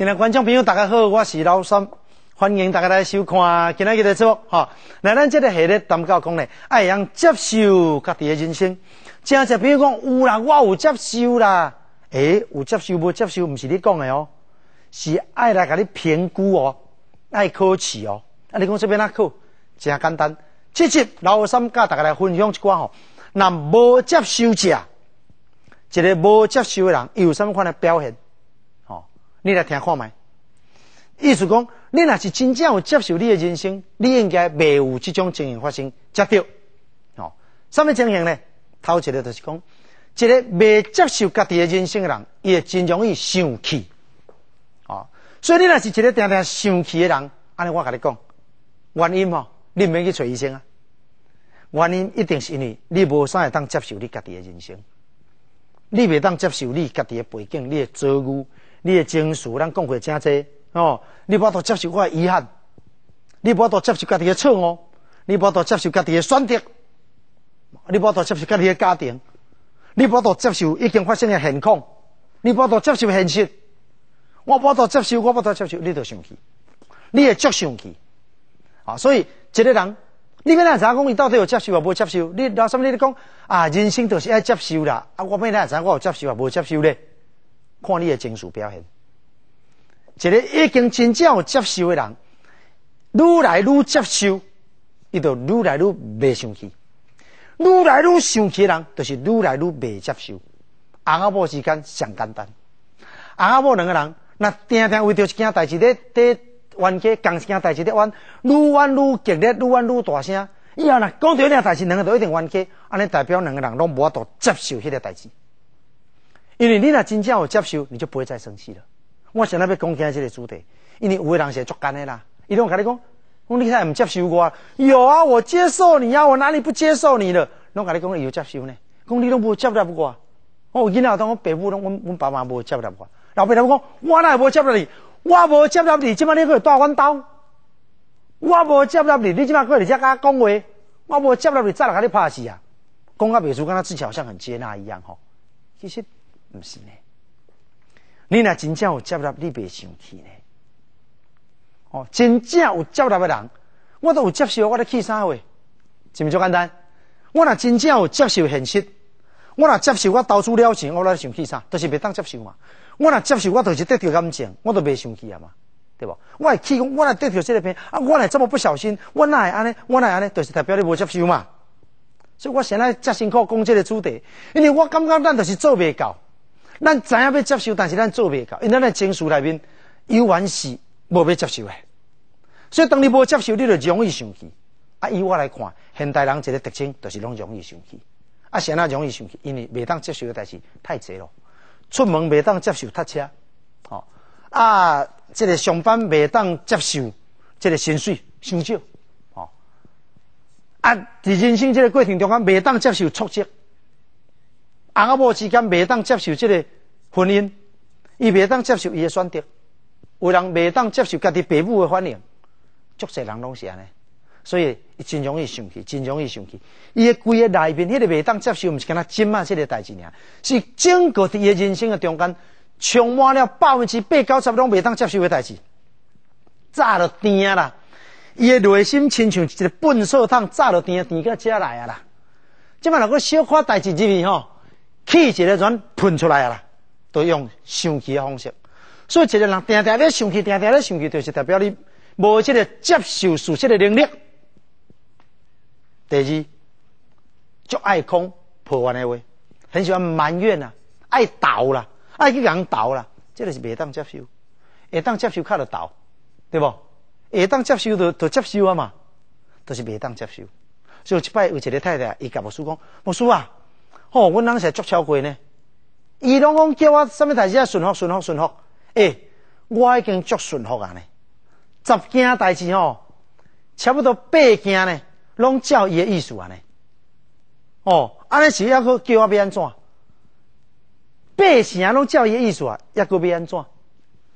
今天观众朋友大家好，我是老三，欢迎大家来收看。今天的节目哈，来咱即个系列谈教讲咧，爱用接受家己的人生。正侪朋友讲，有啦，我有接受啦，诶，有接受无接受，毋是你讲的哦，是爱来甲你评估哦，爱考试哦。啊，你讲这边哪考？真简单。即日老三甲大家来分享一寡吼，那无接受者，一个无接受的人，有什物款的表现？你来听看咪？意思讲，你若是真正有接受你的人生，你应该未有即种情形发生，才掉。哦，什么情形呢？头一个就是讲，一个未接受家己的人生嘅人，伊会真容易生气。哦，所以你若是一个常常生气嘅人，安尼我甲你讲，原因哦，你免去找医生啊。原因一定是因为你无啥会当接受你家己嘅人生，你未当接受你家己嘅背景，你嘅遭遇。你的情绪，咱讲过真济哦。你不度接受我嘅遗憾，你不度接受家己嘅错误，你不度接受家己嘅选择，你不度接受家己嘅家庭，你不度接受已经发生嘅现况，你不度接受现实。我不度接受，我不度接受，你得生气，你会急生气。啊，所以一个人，你边人知讲，伊到底有接受啊，无接受？你老甚么你咧讲啊，人生就是爱接受啦。啊，我要哪知讲，我有接受啊，无接受咧？看你的情绪表现，一个已经真正有接受的人，愈来愈接受，伊就愈来愈未生气；愈来愈生气的人，就是愈来愈未接受。阿阿某之间上简单，阿阿某两个人，那常常为着一件代志咧，咧冤家，共一件代志咧冤，愈冤愈激烈，愈冤愈大声。以后若讲到件代志，两个人一定冤家，安尼代表两个人拢无法度接受迄个代志。因为你若真正有接受，你就不会再生气了。我想在要讲起来这个主题，因为有的人是足干的啦。伊拢跟你讲，讲你在唔接受我？有啊，我接受你啊，我哪里不接受你了？拢跟你讲有接受呢？讲你拢不接不我，不过啊？我云南当北部，母，我爸妈不接不我，老爸他们讲，我哪也无接了你，我无接了你，今麦你可带阮兜，我无接了你，你今麦可来只敢讲话？我无接了你，再来跟你拍死啊？讲到秘书跟他自己好像很接纳一样吼，其实。毋是呢，你若真正有接纳，你袂生气呢。哦，真正有接纳的人，我都有接受。我咧气啥话？就毋就简单。我若真正有接受现实，我若接受我投资了钱，我拉想气啥？都是袂当接受嘛。我若接受我著是得着感情，我都袂生气啊嘛，对无？我会气讲我若得着即个病啊，我若这么不小心，我会安尼，我会安尼，就是代表你无接受嘛。所以，我现在遮辛苦讲即个主题，因为我感觉咱就是做袂到。咱知影要接受，但是咱做未到，因为咱咧情绪内面有远是无要接受诶。所以当你无接受，你就容易生气。啊，以我来看，现代人一个特征，就是拢容易生气，啊，是安那容易生气，因为未当接受诶代志太侪咯。出门未当接受塞车，哦，啊，一个上班未当接受，一个薪水伤少，哦，啊，伫人生即个过程中啊，未当接受挫折。阿个某之间袂当接受这个婚姻，伊袂当接受伊的选择，有人袂当接受家己父母的反应，足侪人拢是安尼，所以伊真容易生气，真容易生气。伊诶规个内面迄个袂当接受，毋是讲他今嘛即个代志尔，是整个伊诶人生诶中间充满了百分之八九十拢袂当接受诶代志，炸甜啊啦！伊诶内心亲像一个粪扫桶，炸甜啊甜个遮来啊啦！即嘛若个小可代志入面吼。气一个全喷出来啊！都用生气的方式，所以一个人定定咧生气，定定咧生气，就是代表你无这个接受事实的能力。第二，就爱空抱怨的话，很喜欢埋怨啊，爱倒啦，爱去人倒啦，这个是未当接受，会当接受较就倒，对不？会当接受就就接受啊嘛，都是未当接受。所以即摆有一个太太，伊甲我输讲，我输啊。哦，翁是来足超过呢。伊拢讲叫我什么代志啊？顺服，顺服，顺服。诶，我已经足顺服啊呢。十件代志哦，差不多八件呢，拢照伊诶意思啊呢。哦，安尼是要阁叫我变安怎？八件拢照伊诶意思啊，要阁变安怎？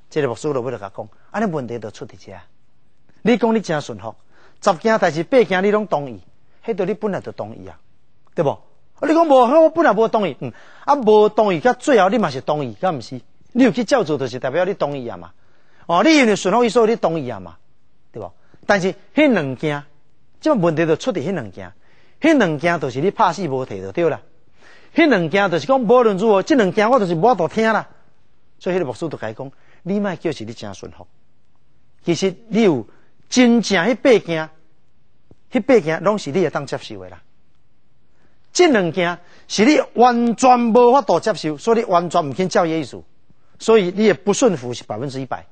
即个我师了，我得甲讲，安尼问题就出伫遮。你讲你真顺服，十件代志八件你拢同意，迄个你本来就同意啊，对无？你讲无，我本来无同意，嗯，啊，无同意，甲最后你嘛是同意，噶毋是？你有去照做，就是代表你同意啊嘛。哦，你有顺服，伊说你同意啊嘛，对无？但是迄两件，这问题就出伫迄两件，迄两件就是你拍死无提就对啦。迄两件就是讲，无论如何，即两件我就是法度听啦。所以迄个牧师就讲，你莫叫是你真顺服。其实你有真正迄八件，迄八件拢是你会当接受的啦。这两件是你完全无法度接受，所以你完全肯照伊耶意思，所以你诶不顺服是百分之一百，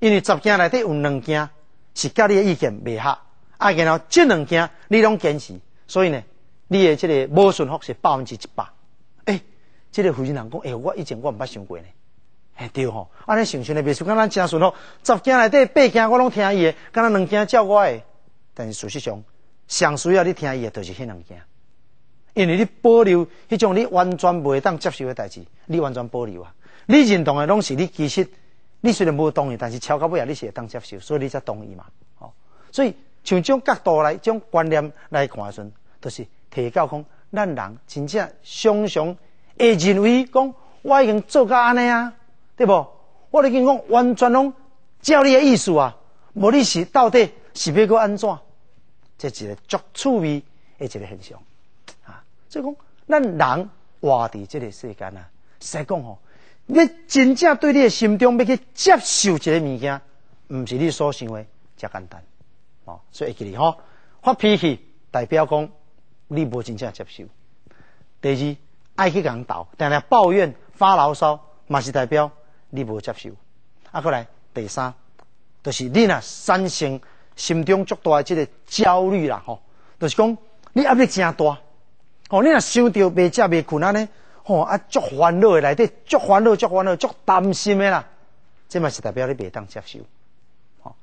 因为十件内底有两件是甲你诶意见未合，啊，然后这两件你拢坚持，所以呢，你诶即个无顺服是百分之一百。诶，这个负责人讲，哎，我以前我毋捌想过呢，哎，对吼，安尼想想咧，袂时敢咱正顺哦。十件内底八件我拢听伊诶，敢若两件照我诶。但是事实上，上需要你听伊诶，都是迄两件。因为你保留迄种你完全袂当接受诶代志，你完全保留啊！你认同诶拢是你，其实你虽然无同意，但是超到尾啊，你是会当接受，所以你才同意嘛。哦，所以像种角度来、种观念来看诶时，就是提到讲，咱人真正常常会认为讲我已经做到安尼啊，对无？我咧经讲完全拢照你诶意思啊，无你是到底是要过安怎？这是一个足趣味，诶一个现象。即讲，咱人活伫即个世间啊，实讲吼，你真正对你诶心中要去接受一个物件，毋是你所想诶遮简单哦。所以记哩吼，发脾气代表讲你无真正接受。第二，爱去人斗，定定抱怨、发牢骚，嘛是代表你无接受。啊，过来第三，就是你若产生心中足大诶即个焦虑啦，吼，就是讲你压力真大。哦，你若想着未接未困啊呢，哦啊，足烦恼诶，内底，足烦恼，足烦恼，足担心诶啦，这嘛是代表你未当接受。哦，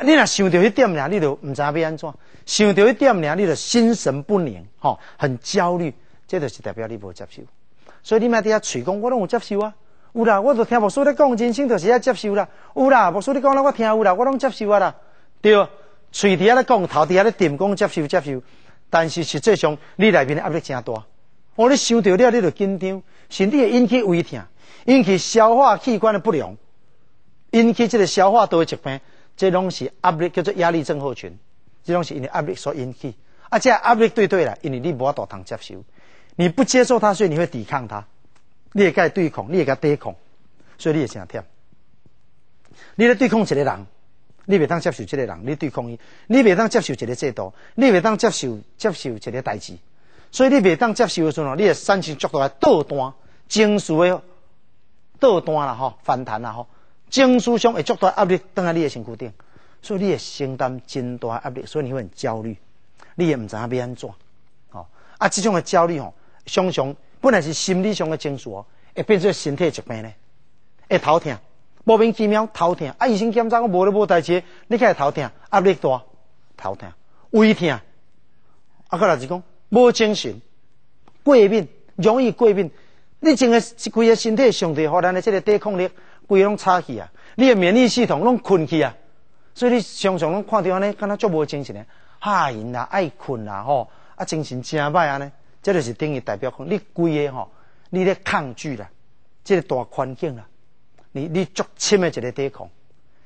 你若想着迄点俩，你就毋知要安怎；想着迄点俩，你就心神不宁，哦，很焦虑，这就是代表你无接受。所以你卖伫遐吹讲，我拢有接受啊，有啦，我都听无师咧讲，人生就是遐接受啦，有啦，无师你讲啦，我听有啦，我拢接受啊啦，对。伫遐咧讲，头伫遐咧点讲，接受接受。但是实际上，你那边的压力真大，我你想着了，你就紧张，身体会引起胃痛，引起消化器官的不良，引起这个消化道的疾病。这种是压力叫做压力症候群，这种是因为压力所引起。而且压力对对啦，因为你无法度通接受，你不接受它，所以你会抵抗它，你甲开对抗，你会开对抗，所以你也想忝。你咧对抗一个人？你袂当接受即个人，你对抗伊，你袂当接受一个制度，你袂当接受接受一个代志，所以你袂当接受的时阵哦，你会产生角度的倒弹，情绪的倒弹啦吼，反弹啦吼，情绪上会足大压力，等在你的身躯顶，所以你会承担真大压力，所以你会很焦虑，你也毋知影要安怎，哦，啊，这种的焦虑吼，常常本来是心理上的情绪，会变成身体疾病呢，会头痛。莫名其妙头疼，啊！医生检查我无咧无代志，你起来头疼，压力大，头疼，胃疼，啊！个来是讲无精神，过敏容易过敏。你整个规个身体，上帝互咱的这个抵抗力，规拢差去啊！你的免疫系统拢困去啊！所以你常常拢看到安尼，敢若足无精神诶，吓人啦，爱困啦，吼啊！精神真歹安尼，这就是等于代表讲你规个吼，你咧抗拒啦，这个大环境啦。你你足深诶一个抵抗，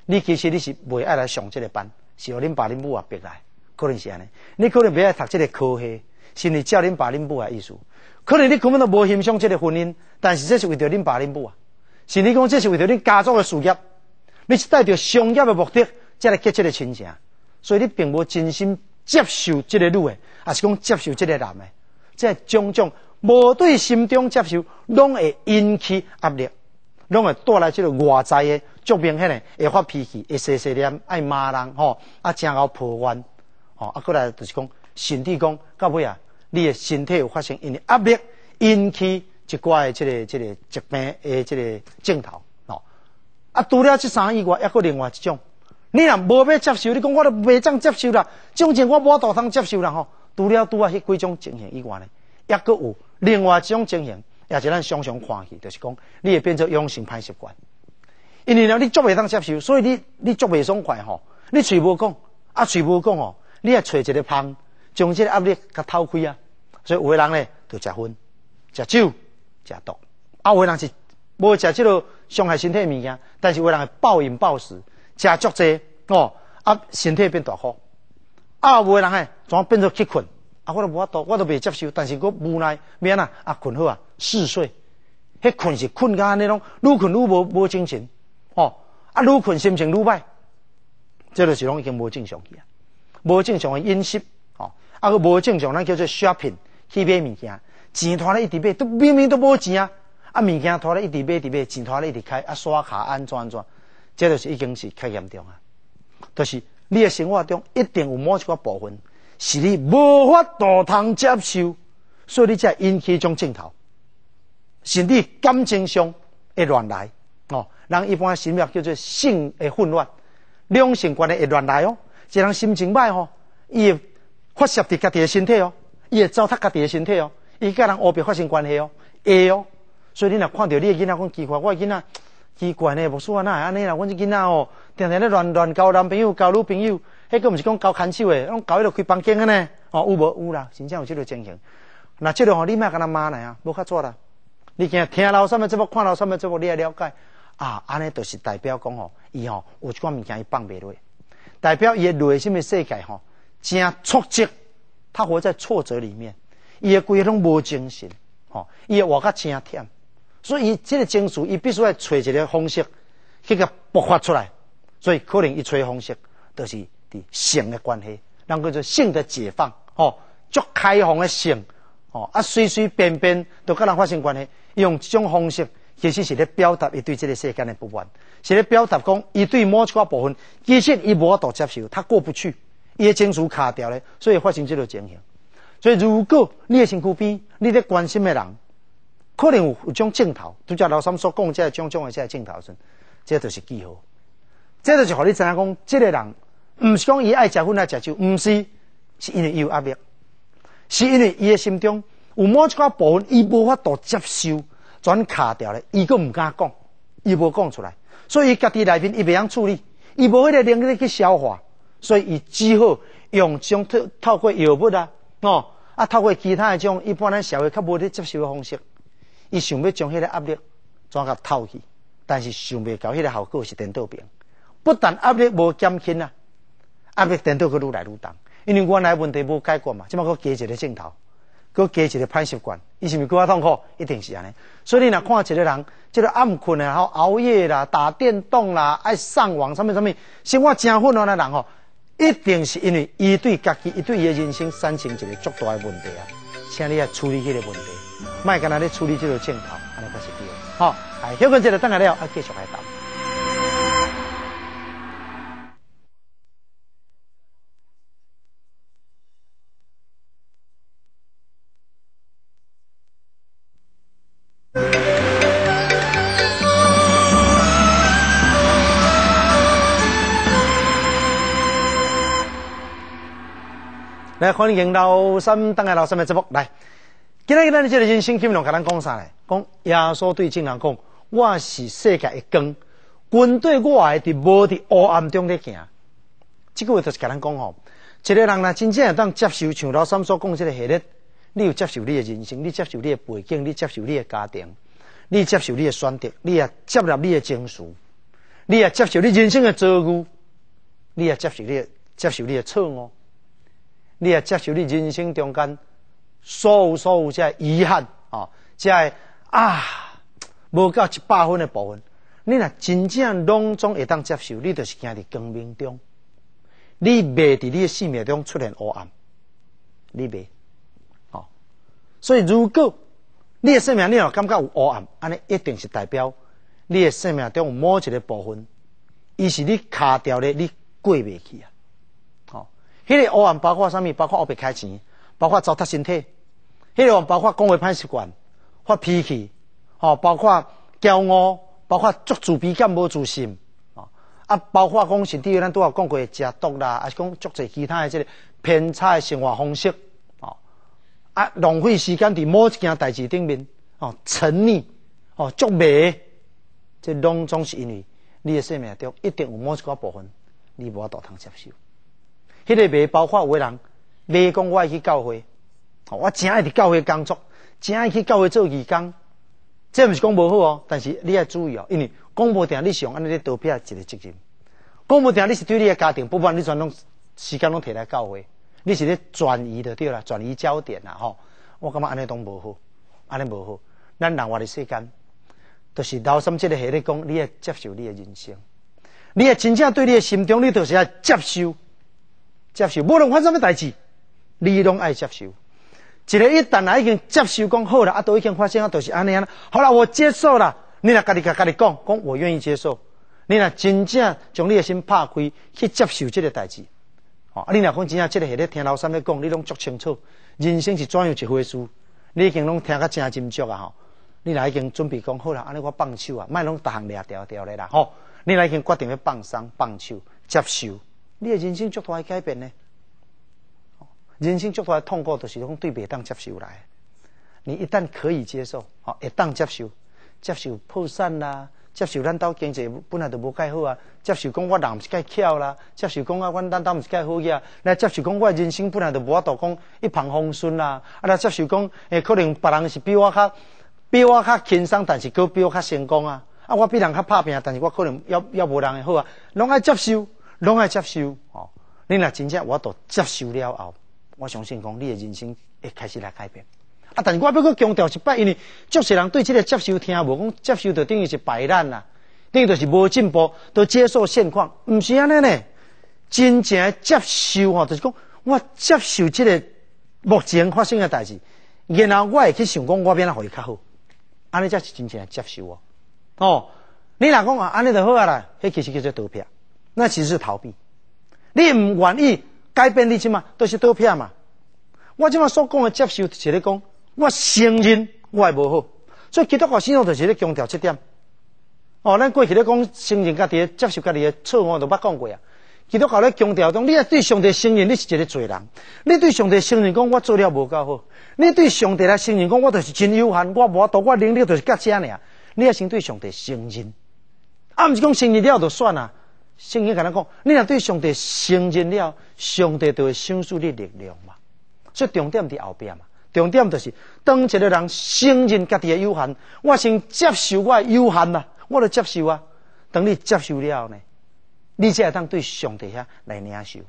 你其实你是未爱来上即个班，是互恁爸恁母啊，逼来，可能是安尼，你可能未爱读即个科学，是你叫恁爸恁母啊，意思，可能你根本都无欣赏即个婚姻，但是这是为着恁爸恁母啊，是你讲这是为着恁家族诶事业，你是带着商业诶目的，才来结即个亲情，所以你并无真心接受即个女诶，也是讲接受即个男诶，这种种无对心中接受，拢会引起压力。拢会带来即个外在诶足明显诶，会发脾气，一说一念爱骂人，吼，啊，诚后抱怨吼，啊，过来就是讲，身体讲，到尾啊，你诶身体有发生因压力引起一诶即个即个疾病，诶即个症头，吼，啊，除了即三以外，抑佫另外一种，你若无要接受，你讲我都未怎接受啦，这种情我无度通接受啦，吼，除了拄啊迄几种情形以外呢，抑佫有另外一种情形。也是咱常常看去，就是讲你会变成养成歹习惯，因为呢，你足未当接受，所以你你足袂爽快吼。你随无讲啊，随无讲吼，你也找一个方，将这个压力甲偷开啊。所以有的人咧，就食薰、食酒、食毒；，啊，有的人是无食即个伤害身体物件，但是有的人会暴饮暴食，食足济哦，啊，身体变大好。啊，有的人诶，怎变做去困，啊，我都无法度，我都未接受，但是我无奈，咩呐，啊，困好啊。嗜睡，迄困是困，安尼拢，愈困愈无无精神，哦啊，愈困心情愈歹，这就是拢已经无正常去啊，无正常的饮食，哦，啊个无正常咱叫做 shopping 去买物件，钱拖了一直买，都明明都无钱啊，啊物件拖了一直买，一直买，钱拖了一直开，啊刷卡安怎安怎，这就是已经是较严重啊。就是你的生活中一定有某一个部分是你无法度通接受，所以你才引起种镜头。是理感情上会乱来哦，人一般心欲叫做性诶混乱，两性关系会乱来哦，一人心情歹吼，伊发泄伫家己诶身体哦，伊会糟蹋家己诶身体哦，伊甲人个别发生关系哦，会哦。所以你若看到你的囡仔讲奇怪，我的囡仔奇怪呢，无所会安尼啦，阮这囡仔哦，常常咧乱乱交男朋友、交女朋友，迄个毋是讲交牵手诶，拢交迄落开房间个呢，哦有无有啦，真正有即落情形，那即落吼你莫甲人骂来啊，无较错啦。你听老上面这部，看老上面这部，你也了解啊？安尼就是代表讲吼，伊吼有一款物件伊放袂落，代表伊内心诶世界吼？真挫折，他活在挫折里面，伊诶规拢无精神吼，伊诶活甲真忝。所以伊即个情绪，伊必须要找一个方式，去个爆发出来。所以可能一找方式，就是性诶关系，人叫做性的解放吼，足开放诶性吼，啊随随便便都跟人发生关系。用这种方式，其实是咧表达伊对这个世界的不满，是咧表达讲伊对某一个部分，其实伊无法度接受，他过不去，伊嘅情绪卡掉咧，所以发生这种情形。所以如果你的身躯边，你咧关心的人，可能有有种镜头，拄则老师所讲嘅种种嘅种镜头，阵，这就是记号，这就是互你知影讲，这个人毋是讲伊爱食薰来食酒，毋是，是因为伊有压力，是因为伊的心中。有某一个部分，伊无法度接收，转卡掉了，伊阁毋敢讲，伊无讲出来，所以家己内面伊未晓处理，伊无迄个能力去消化，所以伊只好用将透透过药物啊，哦，啊透过其他诶种一般咱社会较无的接收方式，伊想要将迄个压力转甲透去，但是想袂到迄个效果是颠倒病，不但压力无减轻啊，压力颠倒去愈来愈重，因为原来问题无解决嘛，即马我加一个镜头。佮加一个歹习惯，伊是毋是够较痛苦，一定是安尼。所以你若看一个人，即个暗困啊，吼熬夜啦、打电动啦、爱上网什物什物，生活真混乱的人吼，一定是因为伊对家己、伊对伊人生产生一个足大问题啊，请你来处理迄个问题，莫跟哪咧处理即个镜头，安尼才是对。吼。哎，休困一个，等下了，要继续来谈。来欢迎老三，打下老三的直播。来，今天今日你这个人生经量，甲咱讲啥呢？讲耶稣对众人讲，我是世界一根，军队我系伫无伫黑暗中咧行。这句话就是甲咱讲吼，一个人呐真正当接受像老三所讲这个系列，你有接受你的人生，你接受你的背景，你接受你的家庭，你接受你的选择，你也接纳你的情绪，你也接受你人生的遭遇，你也接受你接受你的错误。你也接受你人生中间所有所有这遗憾啊，这啊无到一百分的部分，你若真正拢总会当接受，你就是行伫光明中，你未伫你的生命中出现黑暗，你未。好，所以如果你的生命你若感觉有黑暗，安尼一定是代表你的生命中有某一个部分，伊是你卡掉咧，你过未去啊。迄个黑暗包括啥物？包括黑白开钱，包括糟蹋身体，迄个还包括讲话歹习惯，发脾气，哦，包括骄傲，包括足自卑、感无自信，哦，啊，包括讲是比如咱拄好讲过，食毒啦，抑是讲足济其他诶，即个偏差诶生活方式，哦，啊，浪费时间伫某一件代志顶面，哦，沉溺，哦，足迷，即拢总是因为你诶生命中一定有某一个部分你无法度通接受。迄个袂包括有诶人，袂讲我去教会，我真爱去教会工作，真爱去教会做义工。这毋是讲无好哦，但是你要注意哦，因为讲无定你用安尼咧逃避一个责任。讲无定你是对你诶家庭，不帮你全拢时间拢摕来教会，你是咧转移的对啦，转移焦点啦吼。我感觉安尼拢无好，安尼无好。咱人活的世间，都是老心即个学咧讲，你要接受你诶人生，你也真正对你诶心中，你都是要接受。接受，无论发生什么代志，你拢爱接受。一个一，旦来已经接受，讲好了，也都已经发生啊，就是安尼啊。好了，我接受了，你来家己家己讲，讲我愿意接受。你来真正将你的心打开，去接受这个代志。哦，你来讲，真正这个系咧听老三咧讲，你拢足清楚，人生是怎样一回事。你已经拢听甲真真足啊！吼，你来已经准备讲好了，安尼我放手啊，卖拢大行拉掉掉咧啦！吼，你来已经决定要放松、放手、接受。你嘅人生足大来改变呢？人生足大来痛苦，就是讲对比当接受来。你一旦可以接受，哦，一当接受，接受破产啦，接受咱岛经济本来就无介好啊，接受讲我人毋是介巧啦，接受讲啊，阮咱岛毋是介好嘅，啊，来接受讲我人生本来就无法度讲一帆风顺啦，啊来接受讲诶，可能别人是比我较比我较轻松，但是佫比我较成功啊。啊，我比人较拍拼，但是我可能要要无人会好啊，拢爱接受。拢爱接受哦，你若真正我都接受了后，我相信讲你的人生会开始来改变。啊，但是我要佫强调一摆，因为，足些人对即个接受听无讲接受，就等于是摆烂啦，等于就是无进步，都接受现况，毋是安尼呢？真正接受吼，就是讲我接受即个目前发生嘅代志，然后我会去想讲我变啊会较好，安尼才是真正嘅接受哦。哦，你若讲啊安尼就好啊啦，迄其实叫做逃避。那其实是逃避，你唔愿意改变，你即嘛都是多偏嘛。我即嘛所讲的接受，是咧讲我承认我系无好。所以基督教信仰就是咧强调这点。哦，咱过去咧讲承认家己接受家己个错误，都捌讲过啊。基督教咧强调中，你啊对上帝承认，你是一个罪人；你对上帝承认，讲我做了无够好；你对上帝来承认，讲我就是真有限，我唔度，我能力就是咁些尔。你啊先对上帝承认，啊毋是讲承认了就算啊。圣经甲咱讲，你若对上帝承认了，上帝就会赏赐你力量嘛。所以重点伫后壁嘛，重点就是当一个人承认家己的有限，我先接受我诶有限啦，我来接受啊。等你接受了呢，你才会当对上帝遐来领受。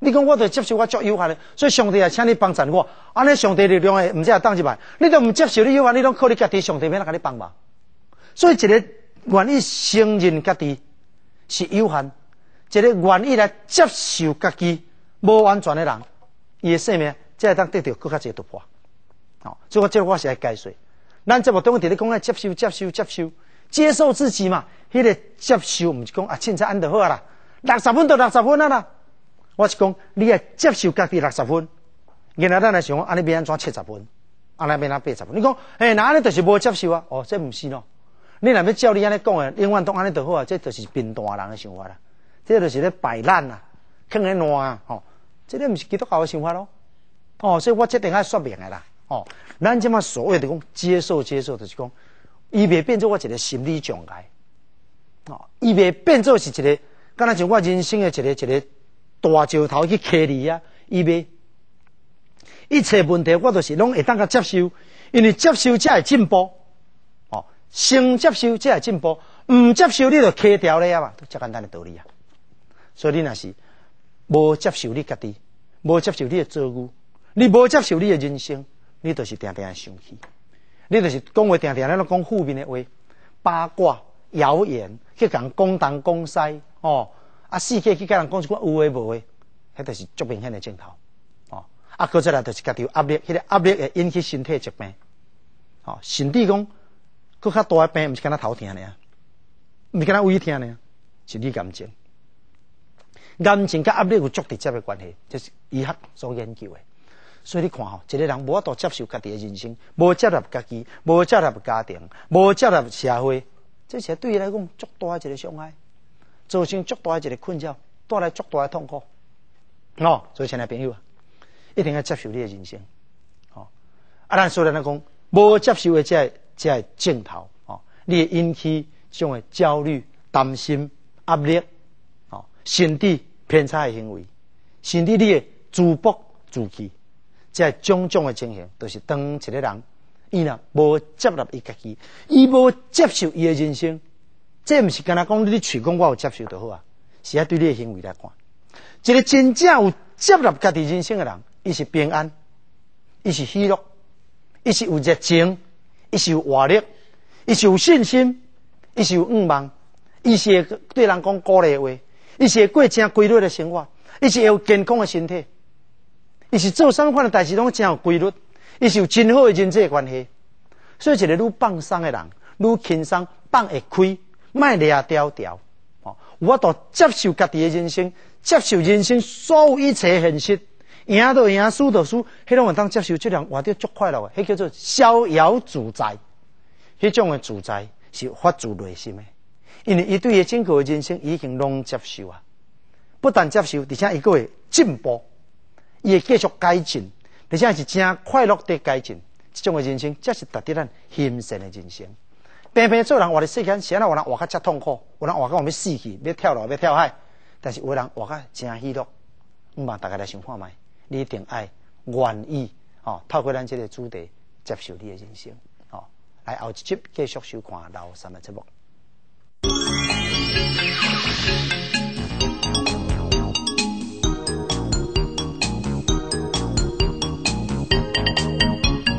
你讲我著接受我足有限诶，所以上帝也请你帮助我。安尼上帝力量会毋只会当一摆，你都毋接受你有限，你拢靠你家己，上帝免甲给你帮忙。所以一个愿意承认家己。是有限，一个愿意来接受家己无完全的人，伊的生命才会当得到更加一个突破。好、哦，这个这话是来解释。咱这无当个伫咧讲爱接受接受接受接受自己嘛，迄个接受毋是讲啊，凊彩安好啊啦，六十分到六十分啊啦。我是讲，你爱接受家己六十分，然后咱来想，安尼要安怎七十分，安尼要安怎八十分，你讲，哎，安尼就是无接受啊？哦，这毋是咯。你若要照你安尼讲诶，永远都安尼就好啊！这就是贫惰人诶想法啦，这就是咧摆烂啊，囥咧烂啊，吼！这个毋是基督教诶想法咯，哦，所以我这定爱说明诶啦，哦，咱即马所谓著讲接受，接受，就是讲伊未变做我一个心理障碍，哦，伊未变做是一个，敢若像我人生诶一个一个大石头去磕你啊，伊未一切问题我都是拢会当甲接受，因为接受才会进步。先接受，才会进步；毋接受，你就垮掉咧啊，嘛，遮这简单的道理啊。所以你若是无接受你家己，无接受你的遭遇，你无接受你的人生，你就是定点生气，你就是讲话定定咧种讲负面的话、八卦、谣言去讲东讲西哦。啊，世界去甲人讲一句有诶无诶，迄著是足明显诶镜头吼。啊，搁在来就是家己有压力，迄个压力会引起身体疾病。哦，甚至讲佫较大诶病，毋是敢若头疼呢，毋是敢若胃疼呢，是你感情。感情甲压力有足直接诶关系，这是医学所研究诶。所以你看吼，一个人无法度接受家己诶人生，无接纳家己，无接纳家庭，无接纳社会，这些对伊来讲足大诶一个伤害，造成足大诶一个困扰，带来足大诶痛苦。喏，所以亲爱朋友，啊，一定要接受你诶人生。哦，啊，咱说的来讲，无接受诶在。个镜头哦，你会引起种个焦虑、担心、压力哦，心理偏差的行为，心理你的自暴自弃，在种种的情形都是当一个人，伊若无接纳伊家己，伊无接受伊的人生，这毋是跟他讲你取讲我有接受就好啊，是啊，对你诶行为来看，一个真正有接纳家己人生诶人，伊是平安，伊是喜乐，伊是有热情。伊是有活力，伊是有信心，伊是有愿望，是会对人讲励丽话，伊是会过正规律的生活，伊是会有健康的身体，伊是做物款的代志拢正有规律，伊是有真好的人际关系，所以一个愈放松的人，愈轻松，放会开，卖嗲条条。哦，我都接受家己的人生，接受人生所有一切现实。赢著赢输著输，迄种我当接受，质量活得足快乐，迄叫做逍遥自在。迄种诶自在是发自内心的，因为伊对于整个人生已经拢接受啊，不但接受，而且一个进步，伊会继续改进，而且是真快乐的改进。即种诶人生，才是值得咱幸福诶人生。平平做人，活的世间，谁有人活较真痛苦，有人活较我们死去，要跳楼，要跳海，但是有人活较真喜乐，毋嘛，大家来想看卖。你一定爱愿意哦，透过咱这个主题接受你的人生哦，来后集继续收看老三的节目。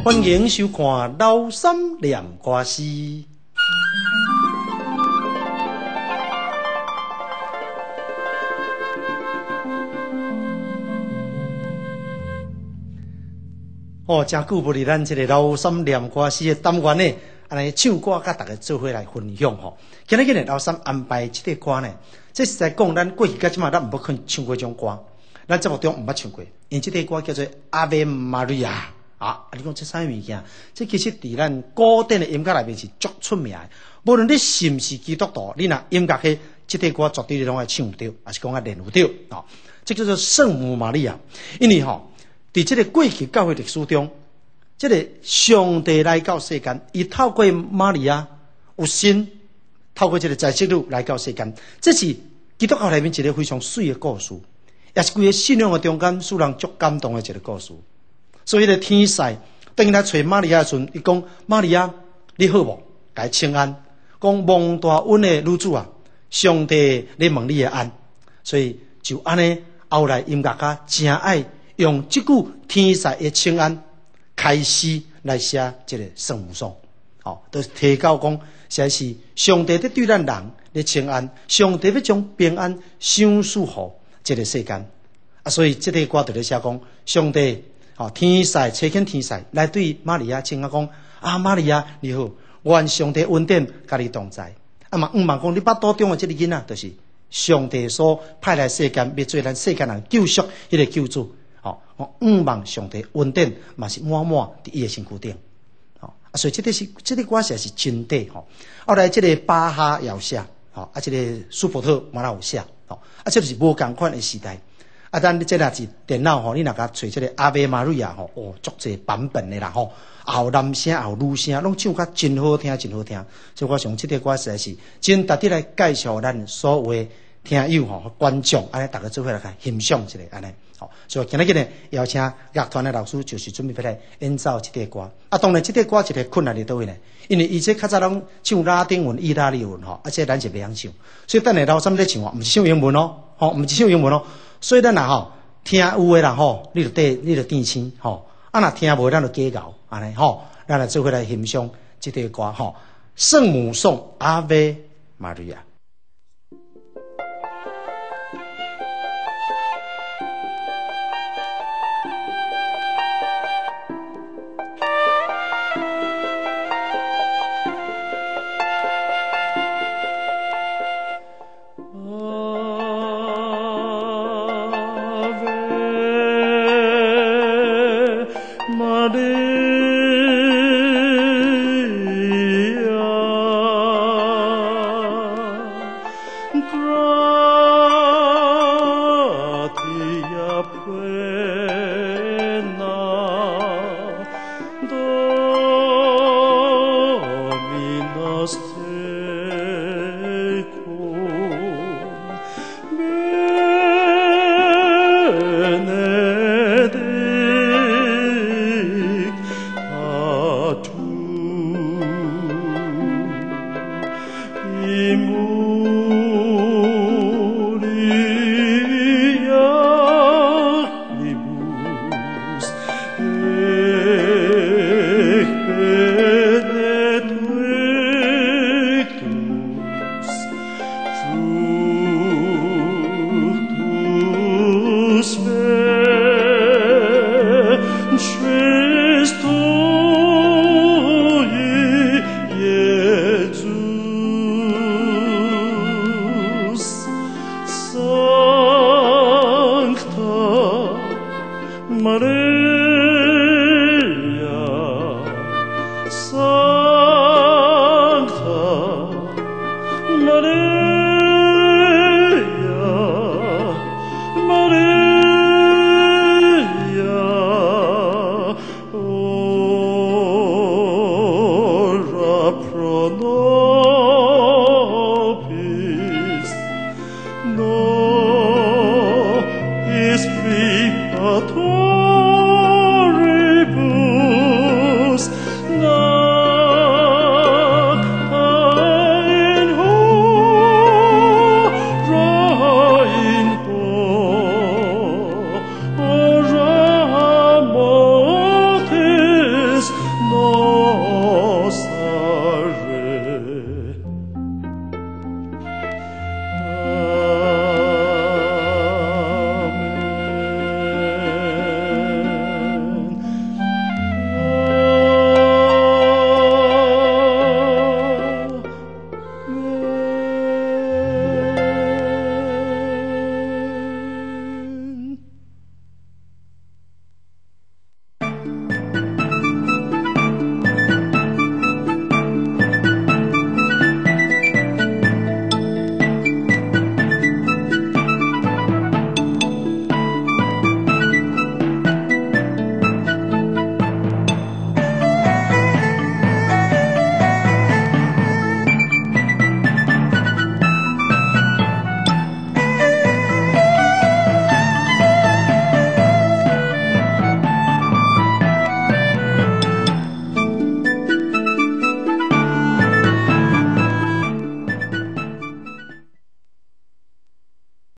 欢迎收看老三念歌词。哦，真久不离咱这个老三连瓜诶，单关呢，安尼唱歌，甲大家做伙来分享吼。今日今日老三安排即个歌呢，这是在讲咱过去甲即马，毋捌看唱过种歌，咱节目中毋捌唱过，因这个歌叫做阿维玛利亚啊。你讲这啥物件？这其实伫咱古典的音乐内面是足出名的。无论你是毋是基督徒，你若音乐去这个歌绝对的拢会唱得到，还是讲爱练得到吼。这叫做圣母玛利亚，因为吼。在这个《过去教会》的书中，这个上帝来到世间，以透过玛利亚有心透过这个在世路来到世间，这是基督教里面一个非常水的故事，也是个信仰的中间使人足感动的一个故事。所以呢，天使等他找玛利亚的时，伊讲玛利亚，你好无？来请安，讲蒙大恩的女主啊，上帝咧问你的恩，所以就安尼后来因大家真爱。用即句“天在也请安”开始来写这个圣母颂，吼、哦，都提到讲，写是上帝在对咱人来请安，上帝要将平安、相舒服这个世间啊，所以即个歌词咧写讲，上帝哦，天在查看天在来对玛利亚请安，讲啊，玛利亚你好，愿上帝稳定甲你同在啊。嘛，毋茫讲你把多中个即个音仔，就是上帝所派来世间，为做咱世间人救赎、一个救助。五万上帝稳定，嘛是满满伫滴热情鼓点。好，啊，所以即个是，这个歌写是真滴。好，后来即个巴哈有写，好，啊，这个舒伯特嘛也有写，好，啊，即个是无共款诶时代。啊，但你即阵是电脑，吼，你若甲找即个阿贝玛瑞亚，吼，哦，足济版本诶啦，吼，也有男声，也有女声，拢唱甲真好听，真好听。所以我从即个歌实在是真，值得来介绍咱所有听友吼、观众，安尼逐个做伙来看欣赏一下，安尼。好，所以今日呢，邀请乐团的老师，就是准备出来演奏这个歌。啊，当然，这个歌一个困难的都位呢，因为以前较早拢唱拉丁文、意大利文，吼，而且咱是未晓唱。所以等下老上面唱，情况，唔唱英文咯，吼，唔是唱英文咯。所以咱啊吼，听有诶人吼，你就对，你就定心，吼。啊，若听无，咱就计较安尼，吼。咱来做回来欣赏这个歌，吼。圣母颂，阿贝玛主亚。